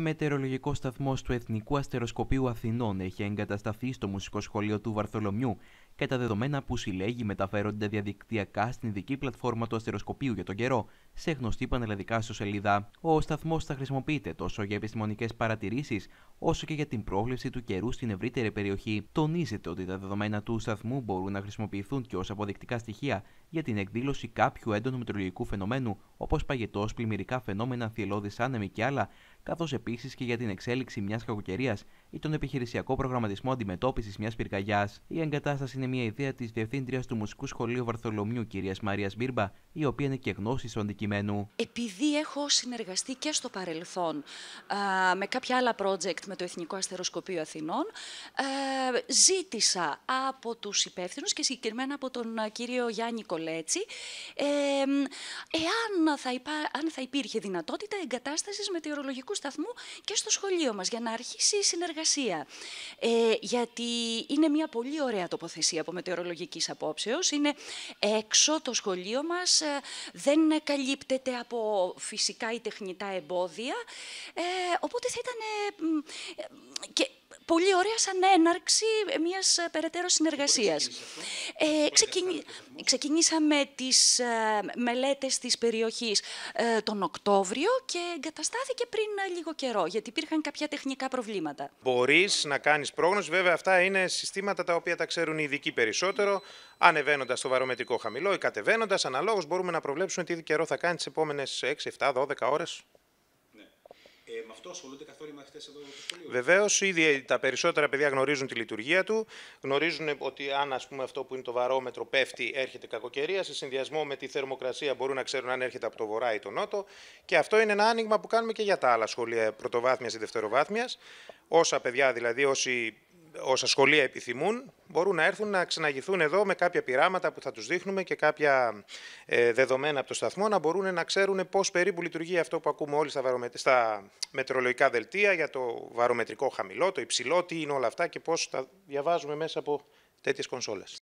μετεωρολογικός σταθμός του Εθνικού Αστεροσκοπείου Αθηνών έχει εγκατασταθεί στο Μουσικό Σχολείο του Βαρθολομιού και τα δεδομένα που συλλέγει μεταφέρονται διαδικτυακά στην ειδική πλατφόρμα του Αστεροσκοπείου για τον καιρό, σε γνωστή πανελλαδικά σελίδα. Ο σταθμός θα χρησιμοποιείται τόσο για επιστημονικές παρατηρήσεις, όσο και για την πρόβλεψη του καιρού στην ευρύτερη περιοχή. Τονίζεται ότι τα δεδομένα του σταθμού μπορούν να χρησιμοποιηθούν και ως αποδεικτικά στοιχεία για την εκδήλωση κάποιου έντονου μετρολογικού φαινομένου, όπως παγετός, πλημμυρικά φαινόμενα, θυελώδεις άνεμοι και άλλα, καθώς επίσης και για την εξέλιξη μιας κακοκαιρίας ή τον επιχειρησιακό προγραμματισμό αντιμετώπισης μιας πυρκαγιάς. Η εγκατάσταση είναι μια ιδέα της Διευθύντριας του Μουσικού Σχολείου Βαρθολομιού, κυρίας Μαρίας Μπίρμπα, η οποία είναι και γνώση του αντικειμένου. Επειδή έχω συνεργαστεί και στο παρελθόν με κάποια άλλα project με το Εθνικό Αστεροσκοπείο Αθηνών, ζήτησα από τους υπεύθυνους και συγκεκριμένα από τον κύριο Γιάννη Κολέτσι, εάν θα, αν θα υπήρχε δυνατότητα εγκατάστασης μετεωρολογικού σταθμού και στο σχολείο μας για να αρχίσει η συνεργασία ε, γιατί είναι μια πολύ ωραία τοποθεσία από μετεωρολογικής απόψεως. Είναι έξω το σχολείο μας, ε, δεν καλύπτεται από φυσικά ή τεχνητά εμπόδια. Ε, οπότε θα ήταν... Ε, ε, πολύ ωραία σαν έναρξη μιας ε, περαιτέρω συνεργασίας. Ε, Ξεκινήσαμε τις ε, μελέτες της περιοχής ε, τον Οκτώβριο και εγκαταστάθηκε πριν ε, λίγο καιρό, γιατί υπήρχαν κάποια τεχνικά προβλήματα. Μπορείς να κάνεις πρόγνωση, βέβαια αυτά είναι συστήματα τα οποία τα ξέρουν οι ειδικοί περισσότερο, ανεβαίνοντας το βαρομετρικό χαμηλό ή κατεβαίνοντας, αναλόγως, μπορούμε να προβλέψουμε τι καιρό θα κάνει τις επομενε 6, 7, 12 ώρες. Ε, με αυτό ασχολούνται καθόλου οι μαθητές εδώ στο σχολείο. Βεβαίως, ήδη ε, τα περισσότερα παιδιά γνωρίζουν τη λειτουργία του. Γνωρίζουν ε, ότι αν αυτό που είναι το βαρόμετρο πέφτει, έρχεται κακοκαιρία. Σε συνδυασμό με τη θερμοκρασία μπορούν να ξέρουν αν έρχεται από το βορρά ή το νότο. Και αυτό είναι ένα άνοιγμα που κάνουμε και για τα άλλα σχολεία πρωτοβάθμιας ή δευτεροβάθμιας. Όσα παιδιά δηλαδή, όσοι όσα σχολεία επιθυμούν μπορούν να έρθουν να ξεναγηθούν εδώ με κάποια πειράματα που θα τους δείχνουμε και κάποια ε, δεδομένα από το σταθμό να μπορούν να ξέρουν πώς περίπου λειτουργεί αυτό που ακούμε όλοι στα, στα μετρολογικά δελτία για το βαρομετρικό χαμηλό, το υψηλό, τι είναι όλα αυτά και πώς τα διαβάζουμε μέσα από τέτοιες κονσόλες.